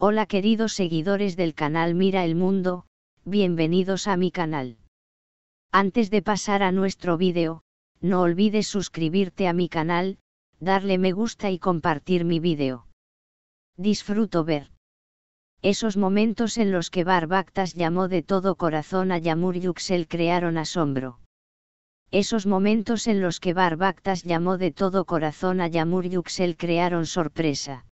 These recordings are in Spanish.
Hola queridos seguidores del canal Mira el Mundo, bienvenidos a mi canal. Antes de pasar a nuestro vídeo, no olvides suscribirte a mi canal, darle me gusta y compartir mi vídeo. Disfruto ver. Esos momentos en los que Barbactas llamó de todo corazón a Yamur Yuxel crearon asombro. Esos momentos en los que Barbactas llamó de todo corazón a Yamur Yuxel crearon sorpresa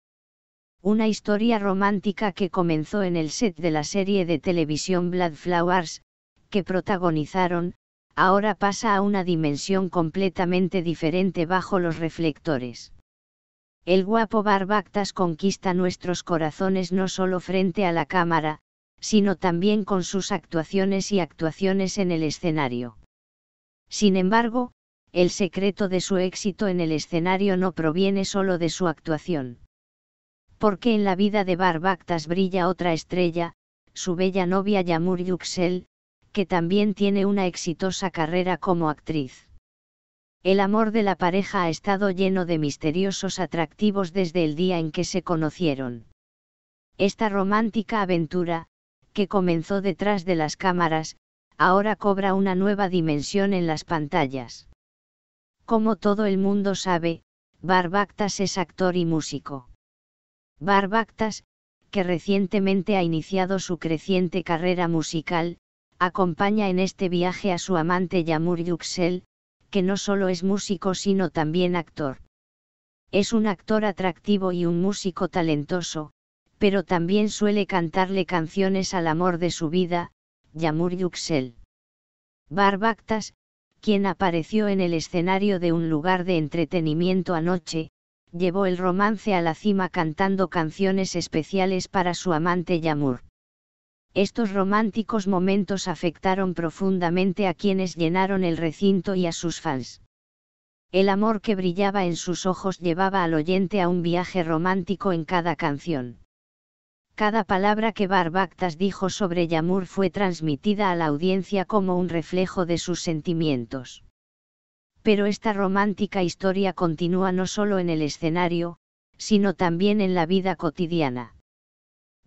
una historia romántica que comenzó en el set de la serie de televisión Blood Flowers, que protagonizaron, ahora pasa a una dimensión completamente diferente bajo los reflectores. El guapo Barbactas conquista nuestros corazones no solo frente a la cámara, sino también con sus actuaciones y actuaciones en el escenario. Sin embargo, el secreto de su éxito en el escenario no proviene solo de su actuación porque en la vida de Barbactas brilla otra estrella, su bella novia Yamur Yuxel, que también tiene una exitosa carrera como actriz. El amor de la pareja ha estado lleno de misteriosos atractivos desde el día en que se conocieron. Esta romántica aventura, que comenzó detrás de las cámaras, ahora cobra una nueva dimensión en las pantallas. Como todo el mundo sabe, Barbactas es actor y músico. Barbactas, que recientemente ha iniciado su creciente carrera musical, acompaña en este viaje a su amante Yamur Yuxel, que no solo es músico sino también actor. Es un actor atractivo y un músico talentoso, pero también suele cantarle canciones al amor de su vida, Yamur Yuxel. Barbactas, quien apareció en el escenario de un lugar de entretenimiento anoche, llevó el romance a la cima cantando canciones especiales para su amante Yamur. Estos románticos momentos afectaron profundamente a quienes llenaron el recinto y a sus fans. El amor que brillaba en sus ojos llevaba al oyente a un viaje romántico en cada canción. Cada palabra que Barbactas dijo sobre Yamur fue transmitida a la audiencia como un reflejo de sus sentimientos. Pero esta romántica historia continúa no solo en el escenario, sino también en la vida cotidiana.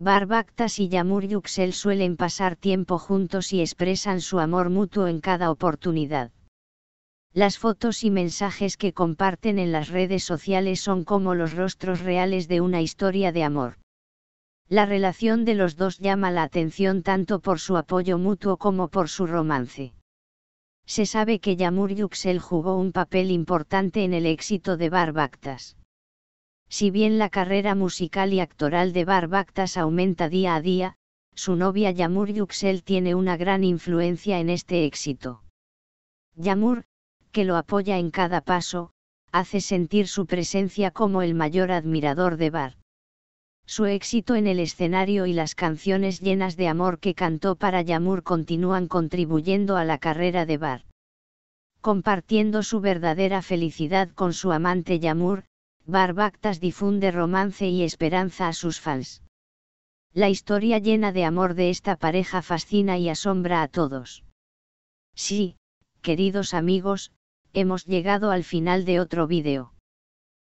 Barbactas y Yamur Yuxel suelen pasar tiempo juntos y expresan su amor mutuo en cada oportunidad. Las fotos y mensajes que comparten en las redes sociales son como los rostros reales de una historia de amor. La relación de los dos llama la atención tanto por su apoyo mutuo como por su romance se sabe que Yamur Yuxel jugó un papel importante en el éxito de Barbactas. Si bien la carrera musical y actoral de Barbactas aumenta día a día, su novia Yamur Yuxel tiene una gran influencia en este éxito. Yamur, que lo apoya en cada paso, hace sentir su presencia como el mayor admirador de Bar. Su éxito en el escenario y las canciones llenas de amor que cantó para Yamur continúan contribuyendo a la carrera de Bar. Compartiendo su verdadera felicidad con su amante Yamur, Barbactas difunde romance y esperanza a sus fans. La historia llena de amor de esta pareja fascina y asombra a todos. Sí, queridos amigos, hemos llegado al final de otro vídeo.